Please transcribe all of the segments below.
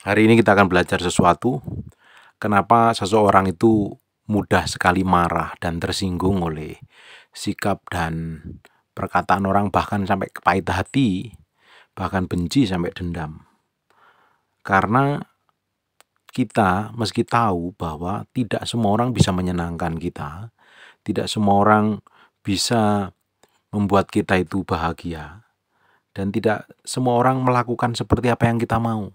Hari ini kita akan belajar sesuatu. Kenapa seseorang itu mudah sekali marah dan tersinggung oleh sikap dan perkataan orang bahkan sampai pahit hati, bahkan benci sampai dendam. Karena kita meski tahu bahwa tidak semua orang bisa menyenangkan kita, tidak semua orang bisa membuat kita itu bahagia, dan tidak semua orang melakukan seperti apa yang kita mau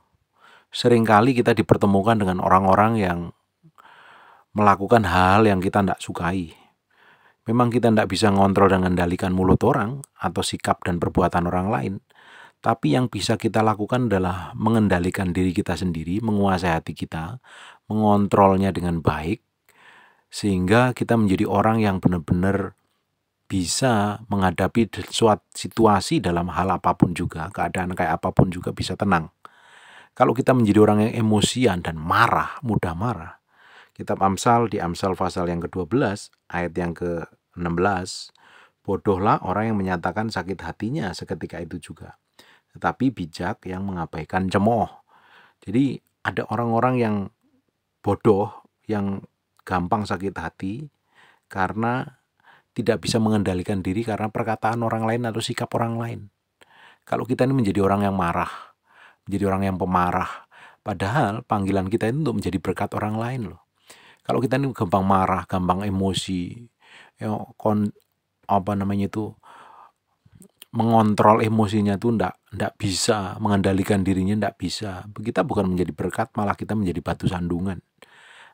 seringkali kita dipertemukan dengan orang-orang yang melakukan hal yang kita tidak sukai. Memang kita tidak bisa ngontrol dan mengendalikan mulut orang atau sikap dan perbuatan orang lain, tapi yang bisa kita lakukan adalah mengendalikan diri kita sendiri, menguasai hati kita, mengontrolnya dengan baik, sehingga kita menjadi orang yang benar-benar bisa menghadapi suatu situasi dalam hal apapun juga, keadaan kayak apapun juga bisa tenang. Kalau kita menjadi orang yang emosian dan marah, mudah marah. Kitab Amsal di Amsal pasal yang ke-12 ayat yang ke-16 Bodohlah orang yang menyatakan sakit hatinya seketika itu juga. Tetapi bijak yang mengabaikan cemooh. Jadi ada orang-orang yang bodoh, yang gampang sakit hati karena tidak bisa mengendalikan diri karena perkataan orang lain atau sikap orang lain. Kalau kita ini menjadi orang yang marah, menjadi orang yang pemarah. Padahal panggilan kita itu untuk menjadi berkat orang lain loh. Kalau kita ini gampang marah, gampang emosi, ya, kon, apa namanya itu mengontrol emosinya tuh ndak ndak bisa mengendalikan dirinya ndak bisa kita bukan menjadi berkat malah kita menjadi batu sandungan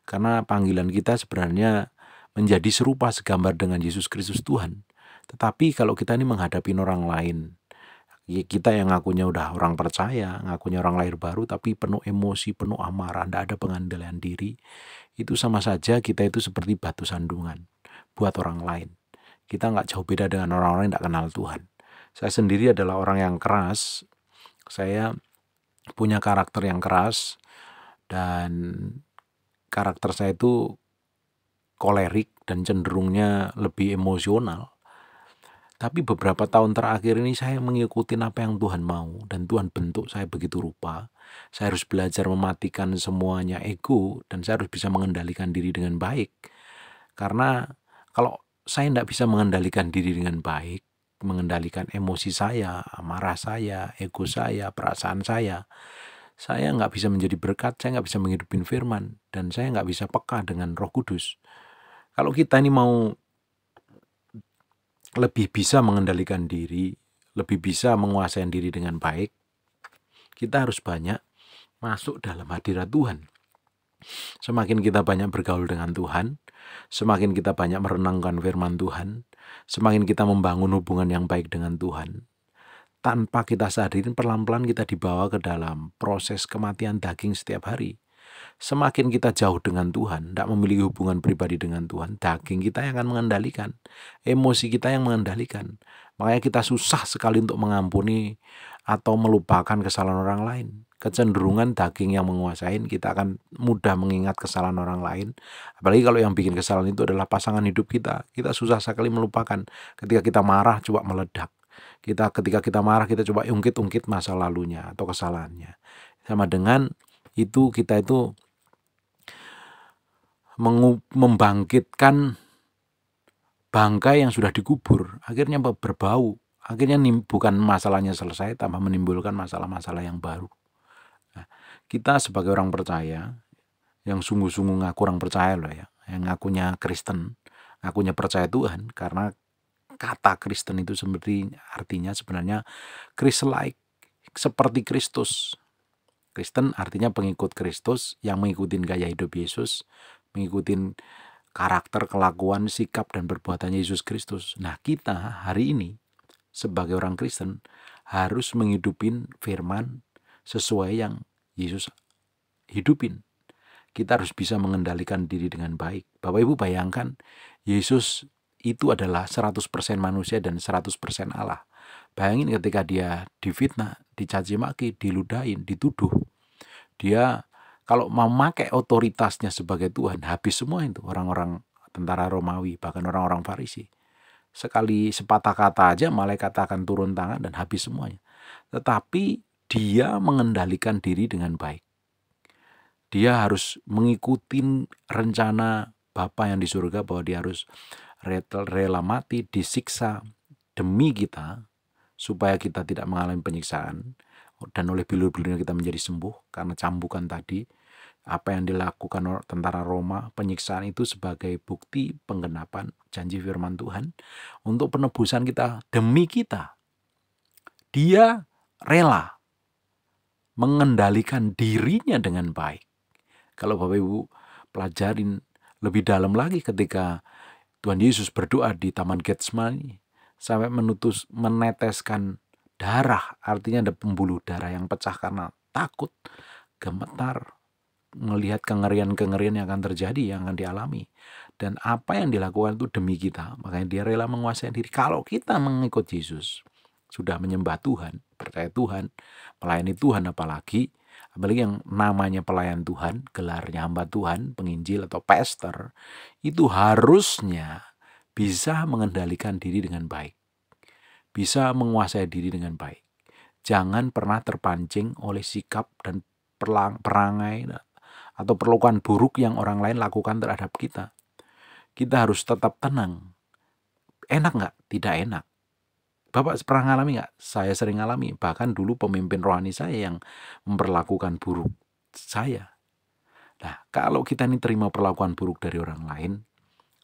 karena panggilan kita sebenarnya menjadi serupa segambar dengan Yesus Kristus Tuhan tetapi kalau kita ini menghadapi orang lain Ya, kita yang ngakunya udah orang percaya, ngakunya orang lahir baru, tapi penuh emosi, penuh amarah, tidak ada pengendalian diri, itu sama saja kita itu seperti batu sandungan buat orang lain. Kita nggak jauh beda dengan orang-orang yang tidak kenal Tuhan. Saya sendiri adalah orang yang keras, saya punya karakter yang keras, dan karakter saya itu kolerik dan cenderungnya lebih emosional tapi beberapa tahun terakhir ini saya mengikuti apa yang Tuhan mau dan Tuhan bentuk saya begitu rupa. Saya harus belajar mematikan semuanya ego dan saya harus bisa mengendalikan diri dengan baik. Karena kalau saya tidak bisa mengendalikan diri dengan baik, mengendalikan emosi saya, amarah saya, ego saya, perasaan saya, saya nggak bisa menjadi berkat, saya nggak bisa menghidupin firman, dan saya nggak bisa peka dengan roh kudus. Kalau kita ini mau lebih bisa mengendalikan diri, lebih bisa menguasai diri dengan baik, kita harus banyak masuk dalam hadirat Tuhan. Semakin kita banyak bergaul dengan Tuhan, semakin kita banyak merenangkan firman Tuhan, semakin kita membangun hubungan yang baik dengan Tuhan. Tanpa kita sadari, pelan-pelan kita dibawa ke dalam proses kematian daging setiap hari. Semakin kita jauh dengan Tuhan, tidak memiliki hubungan pribadi dengan Tuhan, daging kita yang akan mengendalikan, emosi kita yang mengendalikan. Makanya kita susah sekali untuk mengampuni atau melupakan kesalahan orang lain. Kecenderungan daging yang menguasai kita akan mudah mengingat kesalahan orang lain. Apalagi kalau yang bikin kesalahan itu adalah pasangan hidup kita. Kita susah sekali melupakan. Ketika kita marah coba meledak. Kita ketika kita marah kita coba ungkit-ungkit masa lalunya atau kesalahannya. Sama dengan itu kita itu membangkitkan bangkai yang sudah dikubur, akhirnya berbau. Akhirnya bukan masalahnya selesai, tambah menimbulkan masalah-masalah yang baru. Nah, kita sebagai orang percaya, yang sungguh-sungguh ngaku orang percaya loh ya, yang ngakunya Kristen, ngakunya percaya Tuhan, karena kata Kristen itu seperti artinya sebenarnya Christ-like, seperti Kristus. Kristen artinya pengikut Kristus yang mengikuti gaya hidup Yesus mengikuti karakter, kelakuan, sikap, dan perbuatannya Yesus Kristus. Nah kita hari ini sebagai orang Kristen harus menghidupin firman sesuai yang Yesus hidupin. Kita harus bisa mengendalikan diri dengan baik. Bapak Ibu bayangkan Yesus itu adalah 100% manusia dan 100% Allah. Bayangin ketika dia difitnah, dicaci maki, diludahin, dituduh. Dia kalau memakai otoritasnya sebagai Tuhan, habis semua itu orang-orang tentara Romawi, bahkan orang-orang Farisi. Sekali sepatah kata aja malaikat akan turun tangan dan habis semuanya. Tetapi dia mengendalikan diri dengan baik. Dia harus mengikuti rencana Bapa yang di surga bahwa dia harus rela mati, disiksa demi kita supaya kita tidak mengalami penyiksaan dan oleh bilur-bilurnya kita menjadi sembuh karena cambukan tadi apa yang dilakukan tentara Roma, penyiksaan itu sebagai bukti penggenapan janji firman Tuhan untuk penebusan kita demi kita. Dia rela mengendalikan dirinya dengan baik. Kalau Bapak Ibu pelajarin lebih dalam lagi ketika Tuhan Yesus berdoa di Taman Getsemani sampai menutus meneteskan darah, artinya ada pembuluh darah yang pecah karena takut, gemetar, melihat kengerian-kengerian yang akan terjadi, yang akan dialami. Dan apa yang dilakukan itu demi kita. Makanya dia rela menguasai diri. Kalau kita mengikut Yesus, sudah menyembah Tuhan, percaya Tuhan, melayani Tuhan apalagi, apalagi yang namanya pelayan Tuhan, gelarnya hamba Tuhan, penginjil atau pastor, itu harusnya bisa mengendalikan diri dengan baik. Bisa menguasai diri dengan baik. Jangan pernah terpancing oleh sikap dan perang, perangai atau perlakuan buruk yang orang lain lakukan terhadap kita. Kita harus tetap tenang. Enak nggak? Tidak enak. Bapak pernah ngalami nggak? Saya sering ngalami. Bahkan dulu pemimpin rohani saya yang memperlakukan buruk saya. Nah, kalau kita ini terima perlakuan buruk dari orang lain,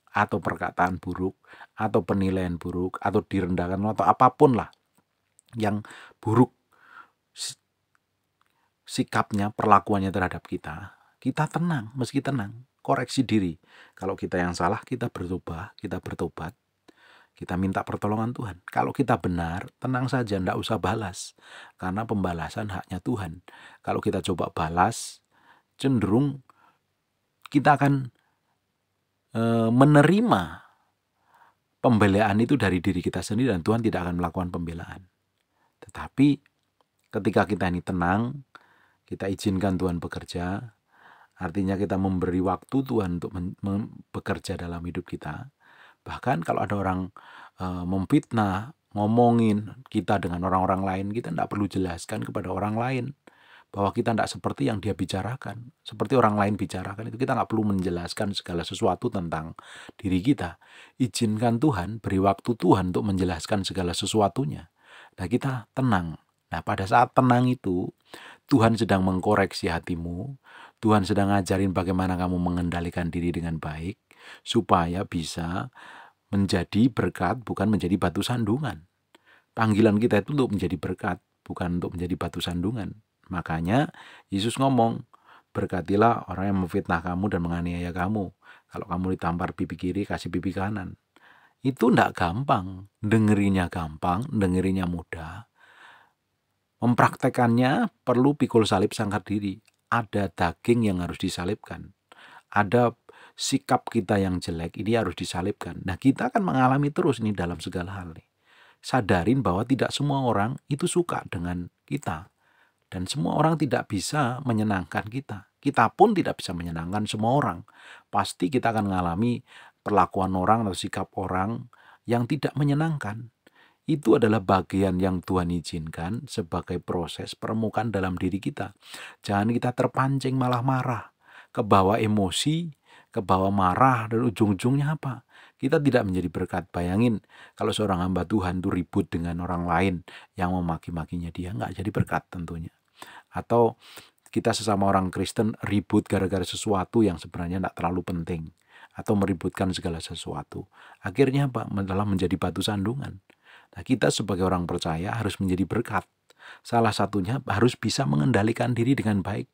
atau perkataan buruk, atau penilaian buruk, atau direndahkan, atau apapun lah yang buruk sikapnya, perlakuannya terhadap kita, kita tenang meski tenang koreksi diri kalau kita yang salah kita bertobat kita bertobat kita minta pertolongan Tuhan. Kalau kita benar, tenang saja, tidak usah balas. Karena pembalasan haknya Tuhan. Kalau kita coba balas, cenderung kita akan e, menerima pembelaan itu dari diri kita sendiri dan Tuhan tidak akan melakukan pembelaan. Tetapi ketika kita ini tenang, kita izinkan Tuhan bekerja, Artinya kita memberi waktu Tuhan untuk bekerja dalam hidup kita. Bahkan kalau ada orang e, memfitnah, ngomongin kita dengan orang-orang lain, kita tidak perlu jelaskan kepada orang lain bahwa kita tidak seperti yang dia bicarakan, seperti orang lain bicarakan itu kita nggak perlu menjelaskan segala sesuatu tentang diri kita. Izinkan Tuhan, beri waktu Tuhan untuk menjelaskan segala sesuatunya. Nah kita tenang. Nah pada saat tenang itu Tuhan sedang mengkoreksi hatimu, Tuhan sedang ngajarin bagaimana kamu mengendalikan diri dengan baik supaya bisa menjadi berkat bukan menjadi batu sandungan. Panggilan kita itu untuk menjadi berkat bukan untuk menjadi batu sandungan. Makanya Yesus ngomong, berkatilah orang yang memfitnah kamu dan menganiaya kamu. Kalau kamu ditampar pipi kiri, kasih pipi kanan. Itu tidak gampang. Dengerinya gampang, dengerinya mudah. Mempraktekannya perlu pikul salib sangkar diri ada daging yang harus disalibkan. Ada sikap kita yang jelek, ini harus disalibkan. Nah, kita akan mengalami terus ini dalam segala hal nih. Sadarin bahwa tidak semua orang itu suka dengan kita. Dan semua orang tidak bisa menyenangkan kita. Kita pun tidak bisa menyenangkan semua orang. Pasti kita akan mengalami perlakuan orang atau sikap orang yang tidak menyenangkan itu adalah bagian yang Tuhan izinkan sebagai proses permukaan dalam diri kita. Jangan kita terpancing malah marah, ke bawah emosi, ke bawah marah dan ujung-ujungnya apa? Kita tidak menjadi berkat. Bayangin kalau seorang hamba Tuhan itu ribut dengan orang lain yang memaki-makinya dia nggak jadi berkat tentunya. Atau kita sesama orang Kristen ribut gara-gara sesuatu yang sebenarnya tidak terlalu penting atau meributkan segala sesuatu. Akhirnya apa? dalam menjadi batu sandungan. Nah, kita sebagai orang percaya harus menjadi berkat. Salah satunya harus bisa mengendalikan diri dengan baik.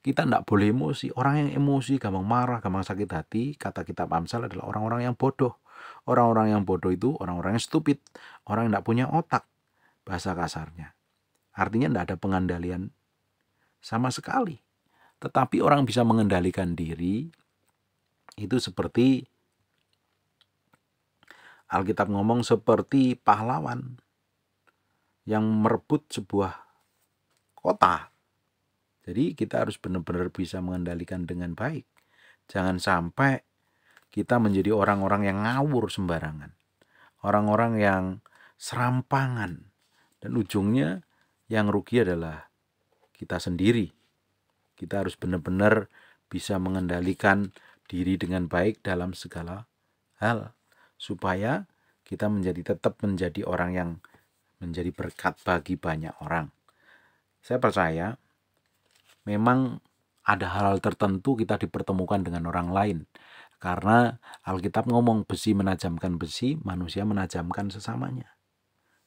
Kita tidak boleh emosi. Orang yang emosi, gampang marah, gampang sakit hati, kata kitab Amsal adalah orang-orang yang bodoh. Orang-orang yang bodoh itu orang-orang yang stupid. Orang yang tidak punya otak, bahasa kasarnya. Artinya tidak ada pengendalian sama sekali. Tetapi orang bisa mengendalikan diri itu seperti Alkitab ngomong seperti pahlawan yang merebut sebuah kota. Jadi kita harus benar-benar bisa mengendalikan dengan baik. Jangan sampai kita menjadi orang-orang yang ngawur sembarangan. Orang-orang yang serampangan. Dan ujungnya yang rugi adalah kita sendiri. Kita harus benar-benar bisa mengendalikan diri dengan baik dalam segala hal supaya kita menjadi tetap menjadi orang yang menjadi berkat bagi banyak orang. Saya percaya memang ada hal-hal tertentu kita dipertemukan dengan orang lain. Karena Alkitab ngomong besi menajamkan besi, manusia menajamkan sesamanya.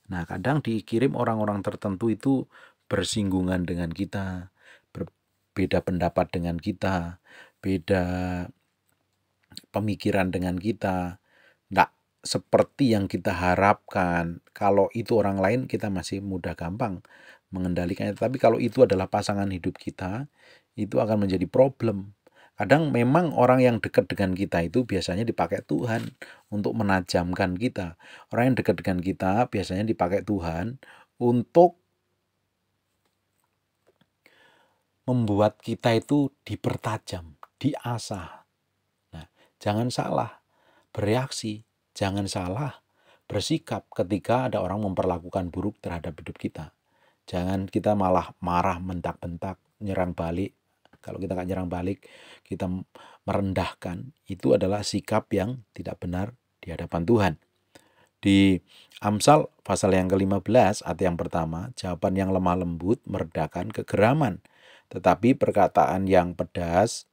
Nah, kadang dikirim orang-orang tertentu itu bersinggungan dengan kita, berbeda pendapat dengan kita, beda pemikiran dengan kita, seperti yang kita harapkan. Kalau itu orang lain kita masih mudah gampang mengendalikannya. Tapi kalau itu adalah pasangan hidup kita, itu akan menjadi problem. Kadang memang orang yang dekat dengan kita itu biasanya dipakai Tuhan untuk menajamkan kita. Orang yang dekat dengan kita biasanya dipakai Tuhan untuk membuat kita itu dipertajam, diasah. Nah, jangan salah, bereaksi, Jangan salah bersikap ketika ada orang memperlakukan buruk terhadap hidup kita. Jangan kita malah marah, mentak-bentak, nyerang balik. Kalau kita nggak nyerang balik, kita merendahkan. Itu adalah sikap yang tidak benar di hadapan Tuhan. Di Amsal pasal yang ke-15 ayat yang pertama, jawaban yang lemah lembut meredakan kegeraman, tetapi perkataan yang pedas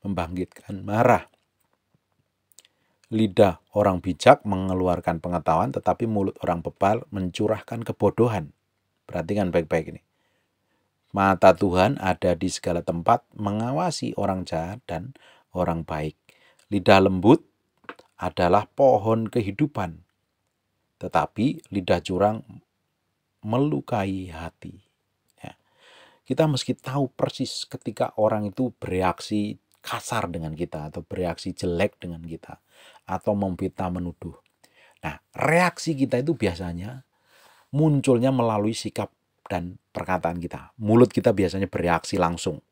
membangkitkan marah lidah orang bijak mengeluarkan pengetahuan, tetapi mulut orang bebal mencurahkan kebodohan. Perhatikan baik-baik ini. Mata Tuhan ada di segala tempat mengawasi orang jahat dan orang baik. Lidah lembut adalah pohon kehidupan, tetapi lidah curang melukai hati. Ya. Kita meski tahu persis ketika orang itu bereaksi kasar dengan kita atau bereaksi jelek dengan kita atau memfitnah menuduh. Nah, reaksi kita itu biasanya munculnya melalui sikap dan perkataan kita. Mulut kita biasanya bereaksi langsung.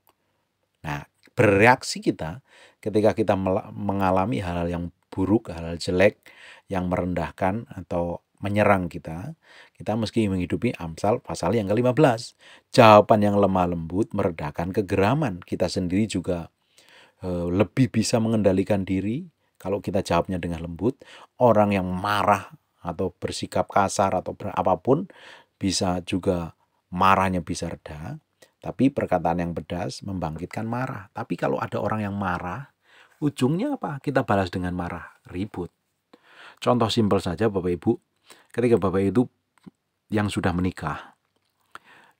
Nah, bereaksi kita ketika kita mengalami hal-hal yang buruk, hal-hal jelek yang merendahkan atau menyerang kita, kita meski menghidupi Amsal pasal yang ke-15. Jawaban yang lemah lembut meredakan kegeraman. Kita sendiri juga Eh, lebih bisa mengendalikan diri kalau kita jawabnya dengan lembut. Orang yang marah atau bersikap kasar atau apapun bisa juga marahnya bisa reda. Tapi perkataan yang pedas membangkitkan marah. Tapi kalau ada orang yang marah, ujungnya apa? Kita balas dengan marah, ribut. Contoh simpel saja Bapak Ibu, ketika Bapak ibu yang sudah menikah,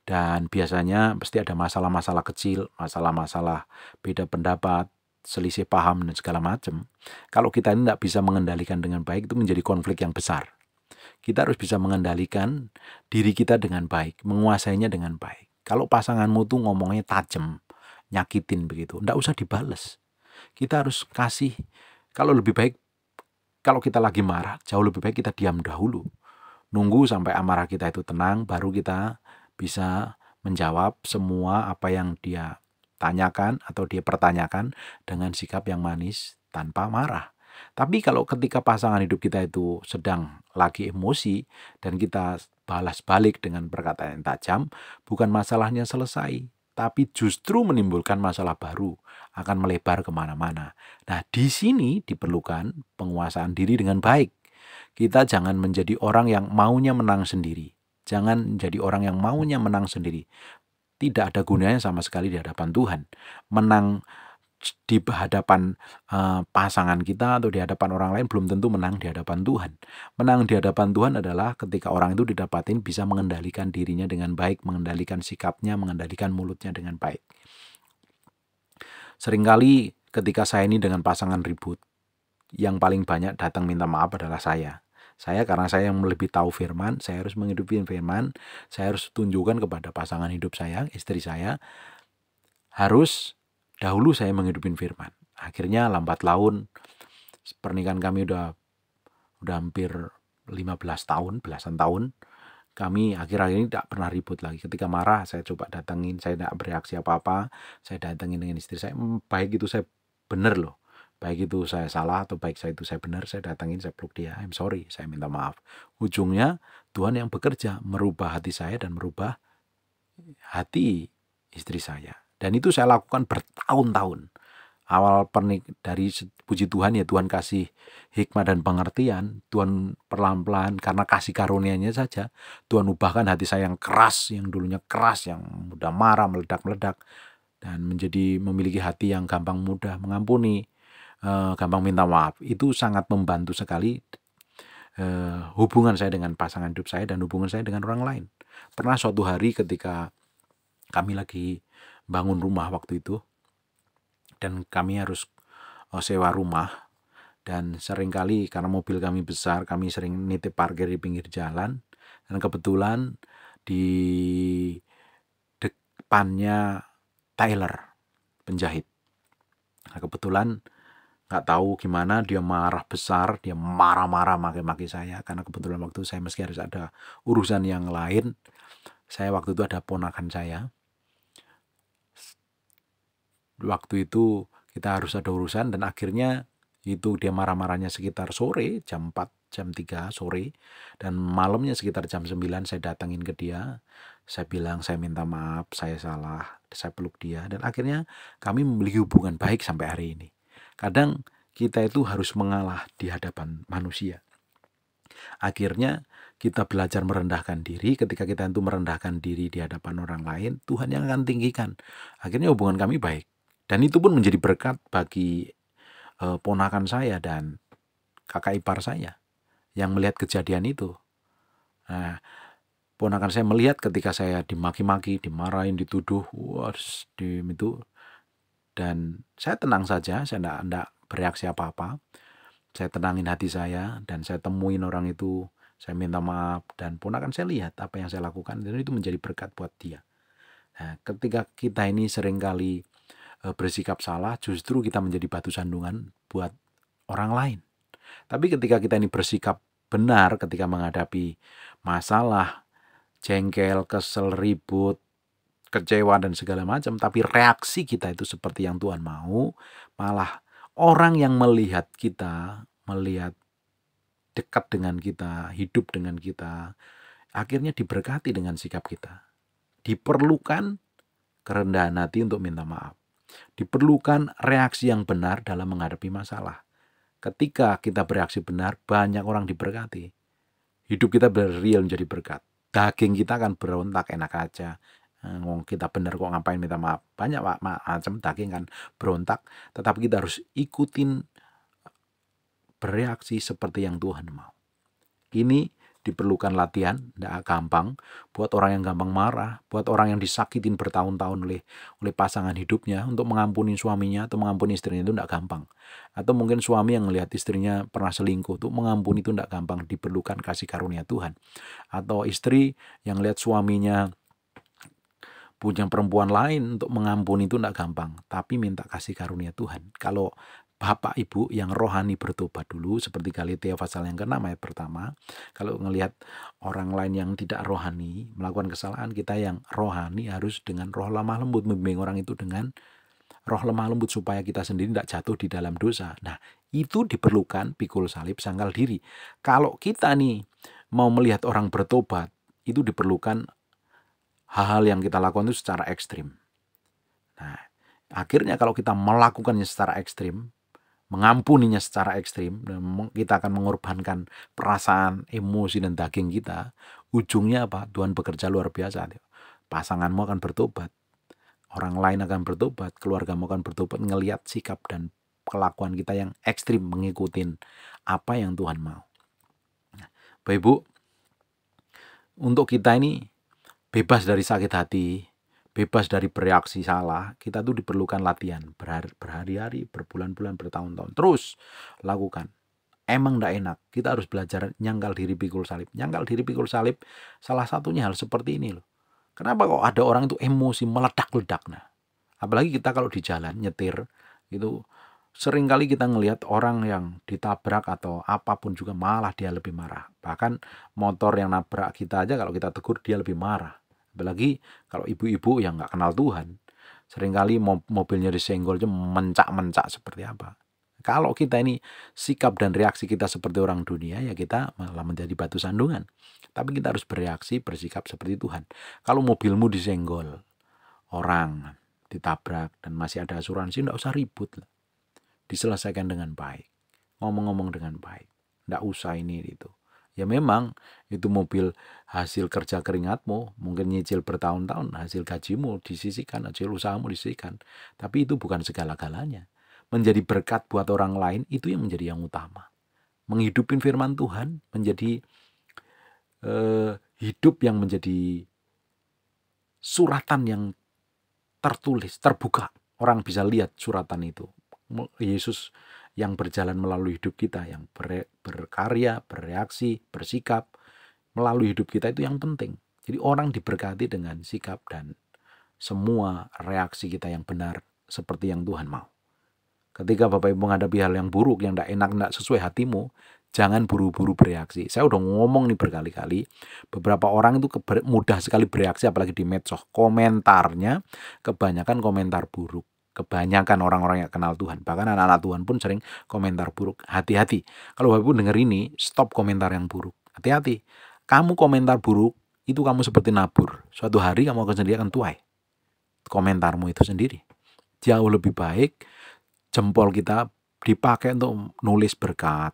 dan biasanya pasti ada masalah-masalah kecil, masalah-masalah beda pendapat, selisih paham dan segala macam. Kalau kita ini tidak bisa mengendalikan dengan baik itu menjadi konflik yang besar. Kita harus bisa mengendalikan diri kita dengan baik, menguasainya dengan baik. Kalau pasanganmu tuh ngomongnya tajam, nyakitin begitu, tidak usah dibales. Kita harus kasih, kalau lebih baik, kalau kita lagi marah, jauh lebih baik kita diam dahulu. Nunggu sampai amarah kita itu tenang, baru kita bisa menjawab semua apa yang dia tanyakan atau dia pertanyakan dengan sikap yang manis tanpa marah. Tapi kalau ketika pasangan hidup kita itu sedang lagi emosi dan kita balas balik dengan perkataan yang tajam, bukan masalahnya selesai, tapi justru menimbulkan masalah baru, akan melebar kemana-mana. Nah, di sini diperlukan penguasaan diri dengan baik. Kita jangan menjadi orang yang maunya menang sendiri, Jangan jadi orang yang maunya menang sendiri. Tidak ada gunanya sama sekali di hadapan Tuhan. Menang di hadapan uh, pasangan kita atau di hadapan orang lain belum tentu menang di hadapan Tuhan. Menang di hadapan Tuhan adalah ketika orang itu didapatin bisa mengendalikan dirinya dengan baik, mengendalikan sikapnya, mengendalikan mulutnya dengan baik. Seringkali ketika saya ini dengan pasangan ribut, yang paling banyak datang minta maaf adalah saya. Saya karena saya yang lebih tahu firman, saya harus menghidupi firman, saya harus tunjukkan kepada pasangan hidup saya, istri saya, harus dahulu saya menghidupi firman. Akhirnya lambat laun pernikahan kami udah udah hampir 15 tahun, belasan tahun. Kami akhir-akhir ini tidak pernah ribut lagi. Ketika marah, saya coba datengin, saya tidak bereaksi apa-apa. Saya datengin dengan istri saya, mm, baik itu saya bener loh baik itu saya salah atau baik saya itu saya benar saya datangin saya peluk dia I'm sorry saya minta maaf ujungnya Tuhan yang bekerja merubah hati saya dan merubah hati istri saya dan itu saya lakukan bertahun-tahun awal pernik dari puji Tuhan ya Tuhan kasih hikmah dan pengertian Tuhan perlahan-lahan karena kasih karunia-Nya saja Tuhan ubahkan hati saya yang keras yang dulunya keras yang mudah marah meledak-meledak dan menjadi memiliki hati yang gampang mudah mengampuni Eh, gampang minta maaf itu sangat membantu sekali uh, hubungan saya dengan pasangan hidup saya dan hubungan saya dengan orang lain pernah suatu hari ketika kami lagi bangun rumah waktu itu dan kami harus eh, sewa rumah dan seringkali karena mobil kami besar kami sering nitip parkir di pinggir jalan dan kebetulan di depannya Tyler penjahit nah, kebetulan nggak tahu gimana dia marah besar dia marah-marah maki-maki saya karena kebetulan waktu saya meski harus ada urusan yang lain saya waktu itu ada ponakan saya waktu itu kita harus ada urusan dan akhirnya itu dia marah-marahnya sekitar sore jam 4 jam 3 sore dan malamnya sekitar jam 9 saya datangin ke dia saya bilang saya minta maaf saya salah saya peluk dia dan akhirnya kami memiliki hubungan baik sampai hari ini Kadang kita itu harus mengalah di hadapan manusia. Akhirnya kita belajar merendahkan diri. Ketika kita itu merendahkan diri di hadapan orang lain, Tuhan yang akan tinggikan. Akhirnya hubungan kami baik. Dan itu pun menjadi berkat bagi e, ponakan saya dan kakak ipar saya yang melihat kejadian itu. Nah, ponakan saya melihat ketika saya dimaki-maki, dimarahin, dituduh, wah, di, itu dan saya tenang saja, saya tidak, tidak bereaksi apa-apa. Saya tenangin hati saya dan saya temuin orang itu, saya minta maaf dan pun akan saya lihat apa yang saya lakukan dan itu menjadi berkat buat dia. Nah, ketika kita ini seringkali eh, bersikap salah, justru kita menjadi batu sandungan buat orang lain. Tapi ketika kita ini bersikap benar ketika menghadapi masalah, jengkel, kesel, ribut, kecewa dan segala macam, tapi reaksi kita itu seperti yang Tuhan mau, malah orang yang melihat kita, melihat dekat dengan kita, hidup dengan kita, akhirnya diberkati dengan sikap kita. Diperlukan kerendahan hati untuk minta maaf. Diperlukan reaksi yang benar dalam menghadapi masalah. Ketika kita bereaksi benar, banyak orang diberkati. Hidup kita berreal menjadi berkat. Daging kita akan berontak enak aja, Eh, ngomong kita benar kok ngapain minta maaf banyak pak macam daging kan berontak tetapi kita harus ikutin bereaksi seperti yang Tuhan mau ini diperlukan latihan, tidak gampang. Buat orang yang gampang marah, buat orang yang disakitin bertahun-tahun oleh oleh pasangan hidupnya untuk mengampuni suaminya atau mengampuni istrinya itu tidak gampang. Atau mungkin suami yang melihat istrinya pernah selingkuh untuk mengampuni itu tidak gampang, diperlukan kasih karunia Tuhan. Atau istri yang lihat suaminya punya perempuan lain untuk mengampuni itu tidak gampang. Tapi minta kasih karunia Tuhan. Kalau Bapak Ibu yang rohani bertobat dulu seperti kali pasal yang kena ayat pertama. Kalau ngelihat orang lain yang tidak rohani melakukan kesalahan, kita yang rohani harus dengan roh lemah lembut membimbing orang itu dengan roh lemah lembut supaya kita sendiri tidak jatuh di dalam dosa. Nah, itu diperlukan pikul salib sangkal diri. Kalau kita nih mau melihat orang bertobat, itu diperlukan hal-hal yang kita lakukan itu secara ekstrim. Nah, akhirnya kalau kita melakukannya secara ekstrim, mengampuninya secara ekstrim, dan kita akan mengorbankan perasaan, emosi, dan daging kita, ujungnya apa? Tuhan bekerja luar biasa. Pasanganmu akan bertobat. Orang lain akan bertobat, keluargamu akan bertobat, ngeliat sikap dan kelakuan kita yang ekstrim mengikuti apa yang Tuhan mau. Nah, Bapak Ibu, untuk kita ini bebas dari sakit hati, bebas dari bereaksi salah, kita tuh diperlukan latihan berhari-hari, berbulan-bulan, bertahun-tahun. Terus lakukan. Emang tidak enak. Kita harus belajar nyangkal diri pikul salib. Nyangkal diri pikul salib salah satunya hal seperti ini loh. Kenapa kok ada orang itu emosi meledak-ledak nah? Apalagi kita kalau di jalan nyetir gitu kali kita ngelihat orang yang ditabrak atau apapun juga malah dia lebih marah. Bahkan motor yang nabrak kita aja kalau kita tegur dia lebih marah. Apalagi kalau ibu-ibu yang nggak kenal Tuhan, seringkali mobilnya disenggol aja mencak-mencak seperti apa. Kalau kita ini sikap dan reaksi kita seperti orang dunia, ya kita malah menjadi batu sandungan. Tapi kita harus bereaksi, bersikap seperti Tuhan. Kalau mobilmu disenggol, orang ditabrak, dan masih ada asuransi, tidak usah ribut. Lah. Diselesaikan dengan baik. Ngomong-ngomong dengan baik. Tidak usah ini itu ya memang itu mobil hasil kerja keringatmu mungkin nyicil bertahun-tahun hasil gajimu disisikan hasil usahamu disisikan tapi itu bukan segala-galanya menjadi berkat buat orang lain itu yang menjadi yang utama menghidupin firman Tuhan menjadi eh, hidup yang menjadi suratan yang tertulis terbuka orang bisa lihat suratan itu Yesus yang berjalan melalui hidup kita, yang berkarya, bereaksi, bersikap melalui hidup kita itu yang penting. Jadi orang diberkati dengan sikap dan semua reaksi kita yang benar seperti yang Tuhan mau. Ketika Bapak Ibu menghadapi hal yang buruk, yang tidak enak, tidak sesuai hatimu, jangan buru-buru bereaksi. Saya udah ngomong nih berkali-kali, beberapa orang itu mudah sekali bereaksi apalagi di medsos. Komentarnya kebanyakan komentar buruk kebanyakan orang-orang yang kenal Tuhan. Bahkan anak-anak Tuhan pun sering komentar buruk. Hati-hati. Kalau Bapak Ibu denger ini, stop komentar yang buruk. Hati-hati. Kamu komentar buruk, itu kamu seperti nabur. Suatu hari kamu akan sendiri akan tuai. Komentarmu itu sendiri. Jauh lebih baik jempol kita dipakai untuk nulis berkat.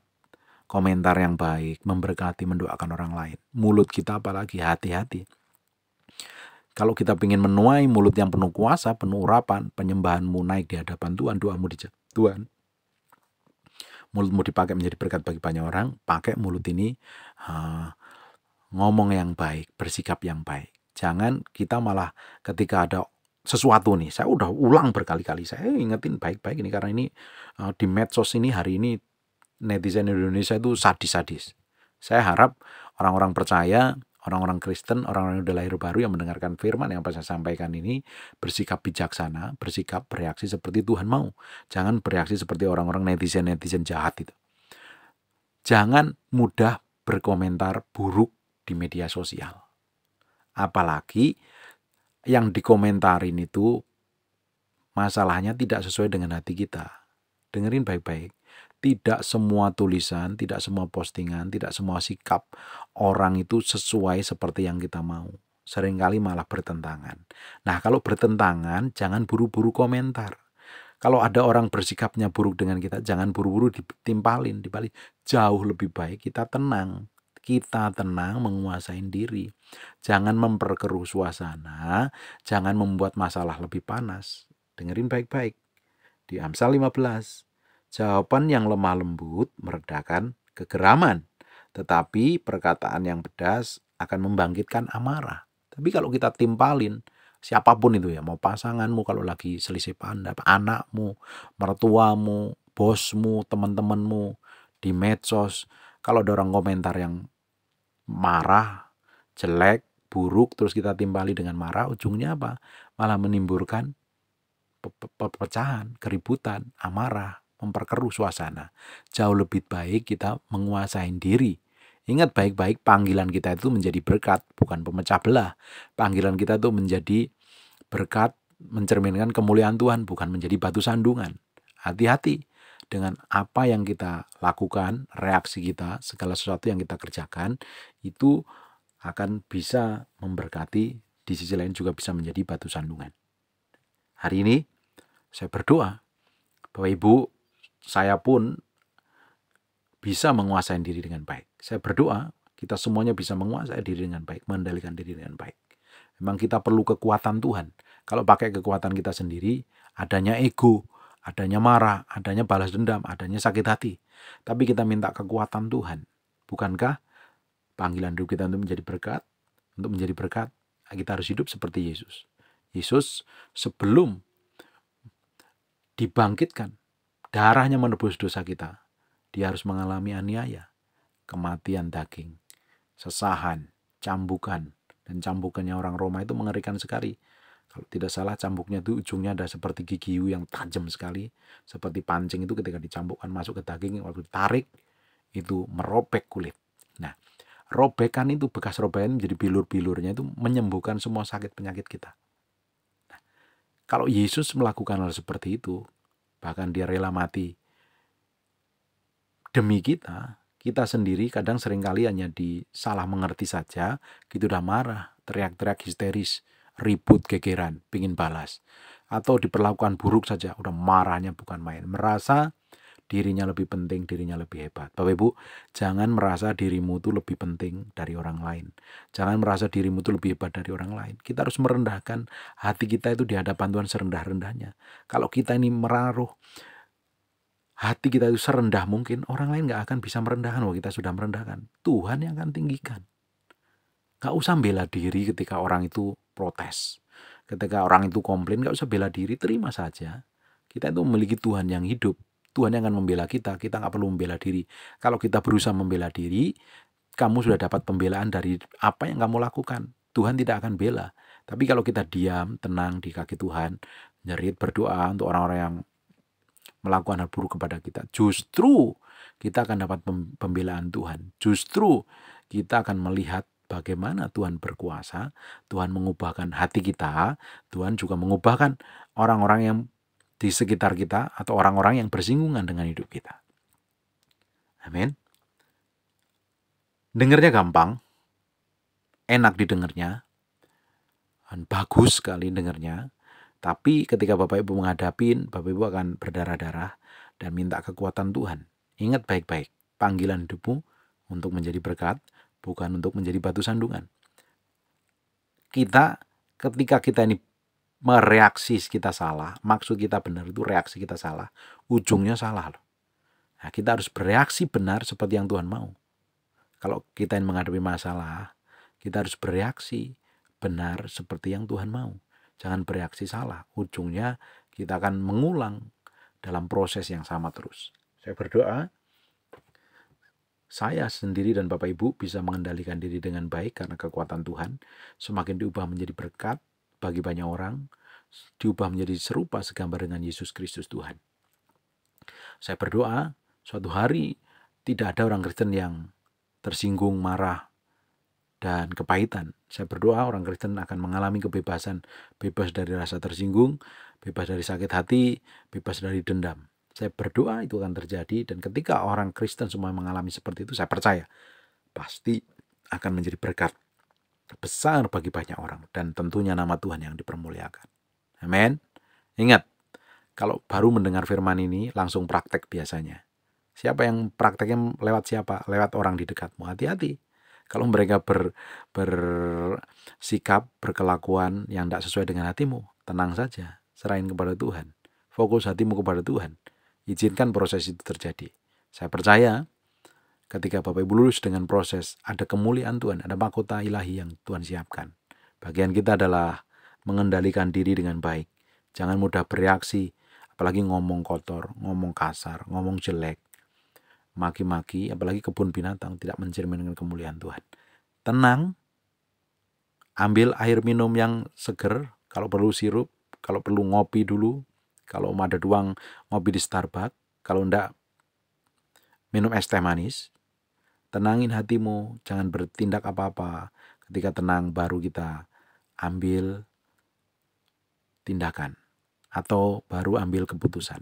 Komentar yang baik, memberkati, mendoakan orang lain. Mulut kita apalagi hati-hati. Kalau kita ingin menuai mulut yang penuh kuasa, penuh urapan, penyembahanmu naik di hadapan Tuhan, doamu di Tuhan. Mulutmu dipakai menjadi berkat bagi banyak orang, pakai mulut ini uh, ngomong yang baik, bersikap yang baik. Jangan kita malah ketika ada sesuatu nih. Saya udah ulang berkali-kali. Saya ingetin baik-baik ini karena ini uh, di medsos ini hari ini netizen Indonesia itu sadis-sadis. Saya harap orang-orang percaya orang-orang Kristen, orang-orang yang sudah lahir baru yang mendengarkan firman yang saya sampaikan ini, bersikap bijaksana, bersikap bereaksi seperti Tuhan mau. Jangan bereaksi seperti orang-orang netizen-netizen jahat itu. Jangan mudah berkomentar buruk di media sosial. Apalagi yang dikomentarin itu masalahnya tidak sesuai dengan hati kita. Dengerin baik-baik tidak semua tulisan, tidak semua postingan, tidak semua sikap orang itu sesuai seperti yang kita mau. Seringkali malah bertentangan. Nah, kalau bertentangan, jangan buru-buru komentar. Kalau ada orang bersikapnya buruk dengan kita, jangan buru-buru ditimpalin, dibalik. Jauh lebih baik kita tenang, kita tenang menguasai diri. Jangan memperkeruh suasana, jangan membuat masalah lebih panas. Dengerin baik-baik. Di Amsal 15 Jawaban yang lemah lembut meredakan kegeraman, tetapi perkataan yang pedas akan membangkitkan amarah. Tapi kalau kita timpalin, siapapun itu ya, mau pasanganmu kalau lagi selisih pandang, anakmu, mertuamu, bosmu, teman-temanmu, di medsos, kalau ada orang komentar yang marah, jelek, buruk, terus kita timpali dengan marah, ujungnya apa? Malah menimbulkan perpecahan, keributan, amarah, memperkeruh suasana. Jauh lebih baik kita menguasai diri. Ingat baik-baik panggilan kita itu menjadi berkat, bukan pemecah belah. Panggilan kita itu menjadi berkat, mencerminkan kemuliaan Tuhan, bukan menjadi batu sandungan. Hati-hati dengan apa yang kita lakukan, reaksi kita, segala sesuatu yang kita kerjakan, itu akan bisa memberkati, di sisi lain juga bisa menjadi batu sandungan. Hari ini saya berdoa Bapak Ibu saya pun bisa menguasai diri dengan baik. Saya berdoa kita semuanya bisa menguasai diri dengan baik, mengendalikan diri dengan baik. Memang kita perlu kekuatan Tuhan. Kalau pakai kekuatan kita sendiri, adanya ego, adanya marah, adanya balas dendam, adanya sakit hati. Tapi kita minta kekuatan Tuhan. Bukankah panggilan hidup kita untuk menjadi berkat? Untuk menjadi berkat, kita harus hidup seperti Yesus. Yesus sebelum dibangkitkan, darahnya menebus dosa kita, dia harus mengalami aniaya, kematian daging, sesahan, cambukan. Dan cambukannya orang Roma itu mengerikan sekali. Kalau tidak salah cambuknya itu ujungnya ada seperti gigi yang tajam sekali. Seperti pancing itu ketika dicambukkan masuk ke daging, waktu ditarik itu merobek kulit. Nah, robekan itu bekas robekan menjadi bilur-bilurnya itu menyembuhkan semua sakit penyakit kita. Nah, kalau Yesus melakukan hal seperti itu, bahkan dia rela mati demi kita kita sendiri kadang seringkali hanya disalah mengerti saja kita udah marah teriak-teriak histeris ribut gegeran pingin balas atau diperlakukan buruk saja udah marahnya bukan main merasa dirinya lebih penting, dirinya lebih hebat. Bapak Ibu, jangan merasa dirimu itu lebih penting dari orang lain. Jangan merasa dirimu itu lebih hebat dari orang lain. Kita harus merendahkan hati kita itu di hadapan Tuhan serendah-rendahnya. Kalau kita ini meraruh hati kita itu serendah mungkin, orang lain nggak akan bisa merendahkan Wah kita sudah merendahkan. Tuhan yang akan tinggikan. Gak usah bela diri ketika orang itu protes. Ketika orang itu komplain, gak usah bela diri, terima saja. Kita itu memiliki Tuhan yang hidup. Tuhan yang akan membela kita. Kita nggak perlu membela diri. Kalau kita berusaha membela diri, kamu sudah dapat pembelaan dari apa yang kamu lakukan. Tuhan tidak akan bela. Tapi kalau kita diam, tenang di kaki Tuhan, nyerit berdoa untuk orang-orang yang melakukan hal buruk kepada kita, justru kita akan dapat pembelaan Tuhan. Justru kita akan melihat bagaimana Tuhan berkuasa, Tuhan mengubahkan hati kita, Tuhan juga mengubahkan orang-orang yang di sekitar kita atau orang-orang yang bersinggungan dengan hidup kita. Amin. Dengarnya gampang, enak didengarnya, dan bagus sekali dengarnya. Tapi ketika Bapak Ibu menghadapi, Bapak Ibu akan berdarah-darah dan minta kekuatan Tuhan. Ingat baik-baik, panggilan hidupmu untuk menjadi berkat, bukan untuk menjadi batu sandungan. Kita ketika kita ini mereaksi kita salah, maksud kita benar itu reaksi kita salah, ujungnya salah loh. Nah, kita harus bereaksi benar seperti yang Tuhan mau. Kalau kita yang menghadapi masalah, kita harus bereaksi benar seperti yang Tuhan mau. Jangan bereaksi salah, ujungnya kita akan mengulang dalam proses yang sama terus. Saya berdoa saya sendiri dan Bapak Ibu bisa mengendalikan diri dengan baik karena kekuatan Tuhan semakin diubah menjadi berkat bagi banyak orang diubah menjadi serupa segambar dengan Yesus Kristus Tuhan. Saya berdoa suatu hari tidak ada orang Kristen yang tersinggung, marah, dan kepahitan. Saya berdoa orang Kristen akan mengalami kebebasan, bebas dari rasa tersinggung, bebas dari sakit hati, bebas dari dendam. Saya berdoa itu akan terjadi dan ketika orang Kristen semua mengalami seperti itu, saya percaya pasti akan menjadi berkat besar bagi banyak orang dan tentunya nama Tuhan yang dipermuliakan. Amin. Ingat, kalau baru mendengar firman ini langsung praktek biasanya. Siapa yang prakteknya lewat siapa? Lewat orang di dekatmu. Hati-hati. Kalau mereka ber, bersikap, berkelakuan yang tidak sesuai dengan hatimu, tenang saja. Serahin kepada Tuhan. Fokus hatimu kepada Tuhan. Izinkan proses itu terjadi. Saya percaya Ketika Bapak Ibu lulus dengan proses, ada kemuliaan Tuhan, ada mahkota ilahi yang Tuhan siapkan. Bagian kita adalah mengendalikan diri dengan baik. Jangan mudah bereaksi, apalagi ngomong kotor, ngomong kasar, ngomong jelek, maki-maki, apalagi kebun binatang tidak mencerminkan kemuliaan Tuhan. Tenang, ambil air minum yang seger, kalau perlu sirup, kalau perlu ngopi dulu, kalau ada ruang ngopi di Starbucks, kalau enggak minum es teh manis, Tenangin hatimu, jangan bertindak apa-apa. Ketika tenang baru kita ambil tindakan atau baru ambil keputusan.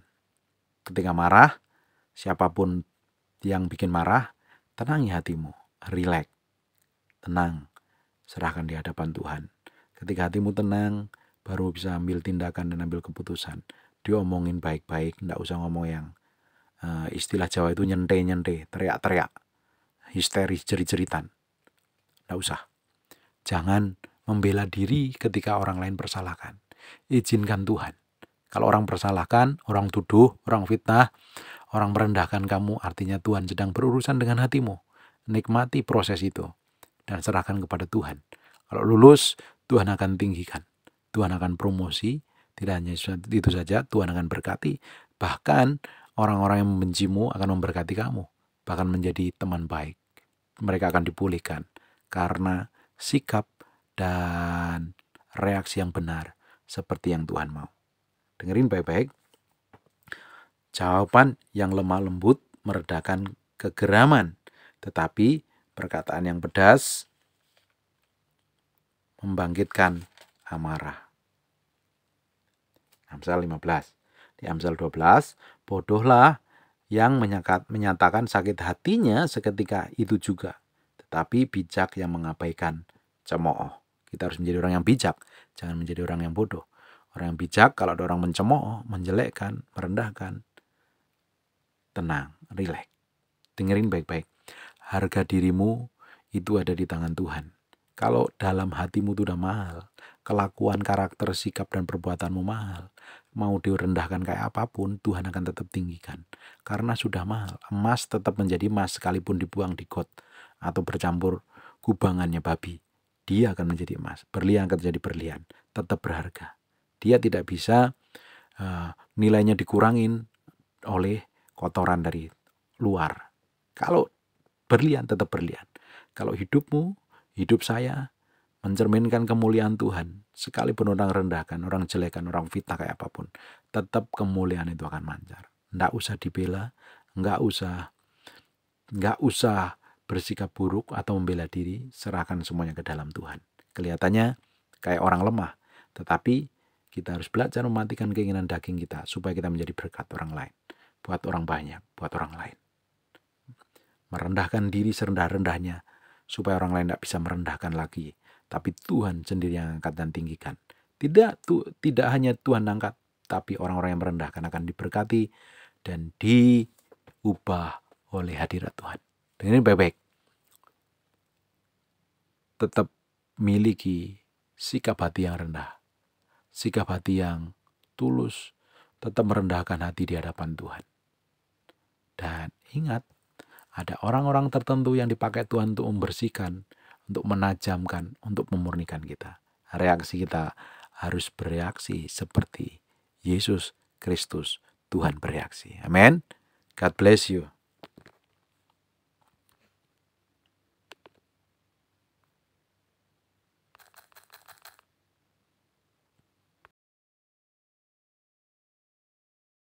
Ketika marah, siapapun yang bikin marah, tenangi hatimu, relax, tenang, serahkan di hadapan Tuhan. Ketika hatimu tenang, baru bisa ambil tindakan dan ambil keputusan. Diomongin baik-baik, ndak usah ngomong yang uh, istilah Jawa itu nyente-nyente, teriak-teriak histeris, jerit-jeritan. Tidak usah. Jangan membela diri ketika orang lain persalahkan. Izinkan Tuhan. Kalau orang persalahkan, orang tuduh, orang fitnah, orang merendahkan kamu, artinya Tuhan sedang berurusan dengan hatimu. Nikmati proses itu dan serahkan kepada Tuhan. Kalau lulus, Tuhan akan tinggikan. Tuhan akan promosi, tidak hanya itu saja, Tuhan akan berkati. Bahkan orang-orang yang membencimu akan memberkati kamu, bahkan menjadi teman baik mereka akan dipulihkan karena sikap dan reaksi yang benar seperti yang Tuhan mau. Dengerin baik-baik. Jawaban yang lemah lembut meredakan kegeraman, tetapi perkataan yang pedas membangkitkan amarah. Amsal 15. Di Amsal 12, bodohlah yang menyatakan sakit hatinya seketika itu juga, tetapi bijak yang mengabaikan cemooh. Kita harus menjadi orang yang bijak, jangan menjadi orang yang bodoh. Orang yang bijak kalau ada orang mencemooh, menjelekkan, merendahkan, tenang, rileks. Dengerin baik-baik. Harga dirimu itu ada di tangan Tuhan. Kalau dalam hatimu itu udah mahal, kelakuan, karakter, sikap, dan perbuatanmu mahal, mau direndahkan kayak apapun, Tuhan akan tetap tinggikan. Karena sudah mahal. Emas tetap menjadi emas sekalipun dibuang di got atau bercampur kubangannya babi. Dia akan menjadi emas. Berlian akan menjadi berlian. Tetap berharga. Dia tidak bisa uh, nilainya dikurangin oleh kotoran dari luar. Kalau berlian tetap berlian. Kalau hidupmu, hidup saya, mencerminkan kemuliaan Tuhan. Sekalipun orang rendahkan, orang jelekan, orang fitnah kayak apapun, tetap kemuliaan itu akan mancar. Nggak usah dibela, nggak usah nggak usah bersikap buruk atau membela diri, serahkan semuanya ke dalam Tuhan. Kelihatannya kayak orang lemah, tetapi kita harus belajar mematikan keinginan daging kita supaya kita menjadi berkat orang lain, buat orang banyak, buat orang lain. Merendahkan diri serendah-rendahnya supaya orang lain tidak bisa merendahkan lagi tapi Tuhan sendiri yang angkat dan tinggikan. Tidak tu, tidak hanya Tuhan angkat, tapi orang-orang yang merendahkan akan diberkati dan diubah oleh hadirat Tuhan. Dengan ini baik-baik. Tetap miliki sikap hati yang rendah. Sikap hati yang tulus. Tetap merendahkan hati di hadapan Tuhan. Dan ingat, ada orang-orang tertentu yang dipakai Tuhan untuk membersihkan untuk menajamkan, untuk memurnikan kita. Reaksi kita harus bereaksi seperti Yesus Kristus Tuhan bereaksi. Amin. God bless you.